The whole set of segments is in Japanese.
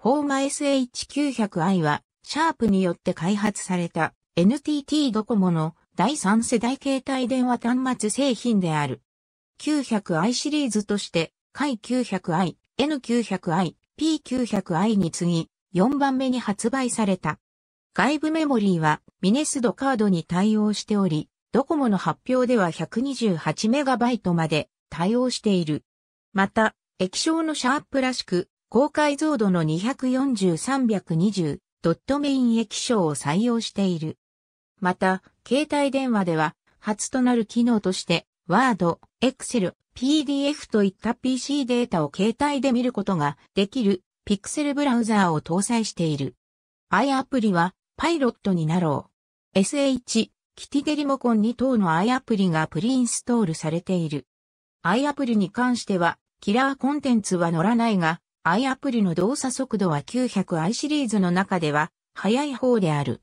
ホーマ SH900i は、シャープによって開発された NTT ドコモの第三世代携帯電話端末製品である。900i シリーズとして、回 900i、N900i、P900i に次、ぎ、4番目に発売された。外部メモリーはミネスドカードに対応しており、ドコモの発表では 128MB まで対応している。また、液晶のシャープらしく、高解像度の240-320ドットメイン液晶を採用している。また、携帯電話では初となる機能として、Word、Excel、PDF といった PC データを携帯で見ることができる Pixel ブラウザーを搭載している。i アプリはパイロットになろう。SH、キティデリモコン2等の i アプリがプリインストールされている。i アプリに関しては、キラーコンテンツは乗らないが、i アプリの動作速度は 900i シリーズの中では速い方である。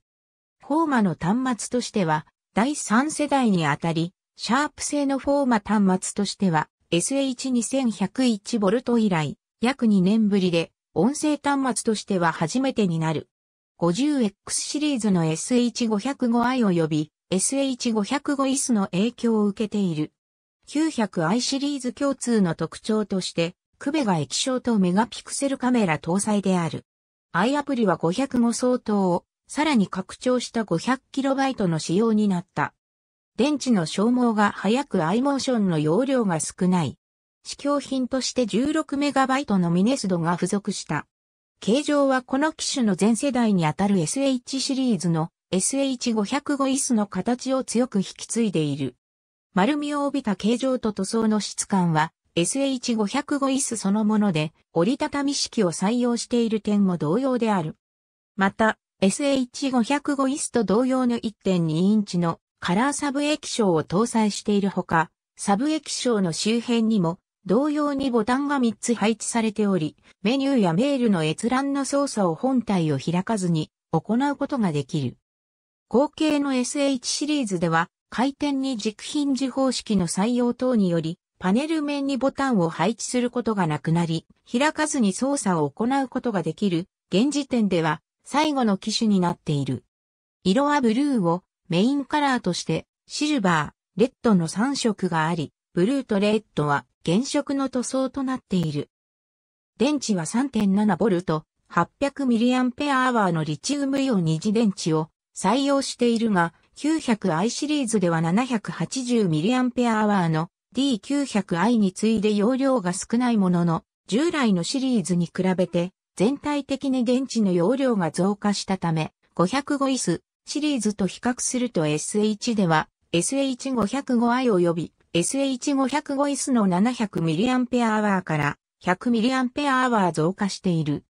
フォーマの端末としては第3世代にあたり、シャープ製のフォーマ端末としては SH2101V 以来約2年ぶりで音声端末としては初めてになる。50X シリーズの SH505i 及び SH505IS の影響を受けている。900i シリーズ共通の特徴としてクベガ液晶とメガピクセルカメラ搭載である。i アプリは505相当をさらに拡張した 500KB の仕様になった。電池の消耗が早く i モーションの容量が少ない。試供品として 16MB のミネスドが付属した。形状はこの機種の全世代にあたる SH シリーズの SH505 イスの形を強く引き継いでいる。丸みを帯びた形状と塗装の質感は SH505 椅子そのもので折りたたみ式を採用している点も同様である。また、SH505 椅子と同様の1.2インチのカラーサブ液晶を搭載しているほか、サブ液晶の周辺にも同様にボタンが3つ配置されており、メニューやメールの閲覧の操作を本体を開かずに行うことができる。後継の SH シリーズでは、回転に軸品字方式の採用等により、パネル面にボタンを配置することがなくなり、開かずに操作を行うことができる、現時点では最後の機種になっている。色はブルーをメインカラーとして、シルバー、レッドの3色があり、ブルーとレッドは原色の塗装となっている。電池は 3.7V、800mAh のリチウムイオン二次電池を採用しているが、900i シリーズでは 780mAh の D900i に次いで容量が少ないものの、従来のシリーズに比べて、全体的に電池の容量が増加したため、505イスシリーズと比較すると SH では、SH505i 及び SH505 i の 700mAh から 100mAh 増加している。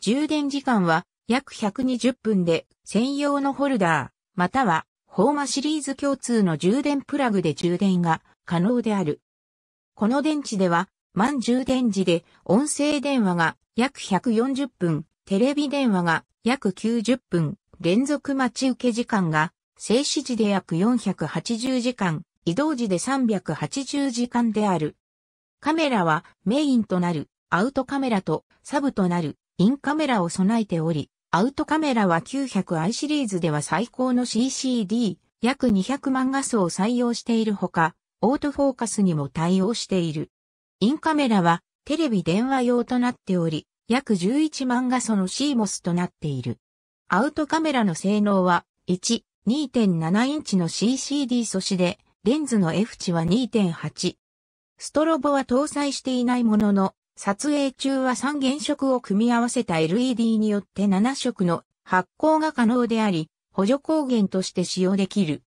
充電時間は約120分で専用のホルダー、または、ホーマシリーズ共通の充電プラグで充電が可能である。この電池では、満充電時で音声電話が約140分、テレビ電話が約90分、連続待ち受け時間が静止時で約480時間、移動時で380時間である。カメラはメインとなるアウトカメラとサブとなるインカメラを備えており、アウトカメラは 900i シリーズでは最高の CCD、約200万画素を採用しているほか、オートフォーカスにも対応している。インカメラはテレビ電話用となっており、約11万画素の CMOS となっている。アウトカメラの性能は1、2.7インチの CCD 素子で、レンズの F 値は2.8。ストロボは搭載していないものの、撮影中は3原色を組み合わせた LED によって7色の発光が可能であり、補助光源として使用できる。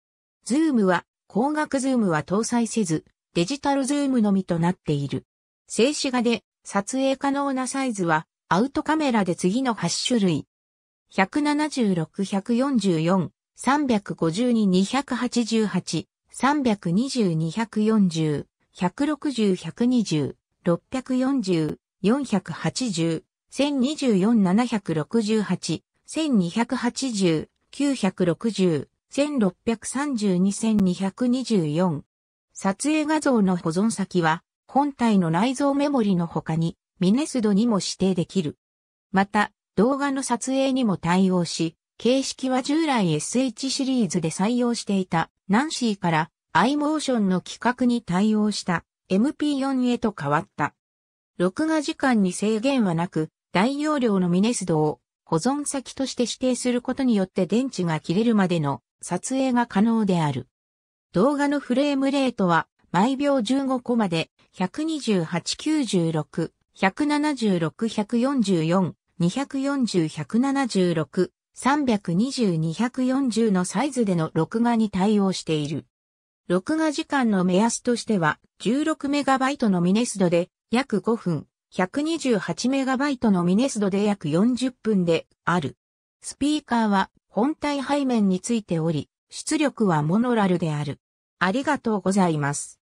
ズームは光学ズームは搭載せず、デジタルズームのみとなっている。静止画で撮影可能なサイズは、アウトカメラで次の8種類。176、144、352、288、320、240、160、120、640、480、1024、768、1280、960、1632-1224。撮影画像の保存先は、本体の内蔵メモリの他に、ミネスドにも指定できる。また、動画の撮影にも対応し、形式は従来 SH シリーズで採用していた、ナンシーから iMotion の規格に対応した MP4 へと変わった。録画時間に制限はなく、大容量のミネスドを保存先として指定することによって電池が切れるまでの撮影が可能である。動画のフレームレートは毎秒15コマで128、96、176、144、240、176、320、240のサイズでの録画に対応している。録画時間の目安としては 16MB のミネスドで約5分、128MB のミネスドで約40分である。スピーカーは本体背面についており、出力はモノラルである。ありがとうございます。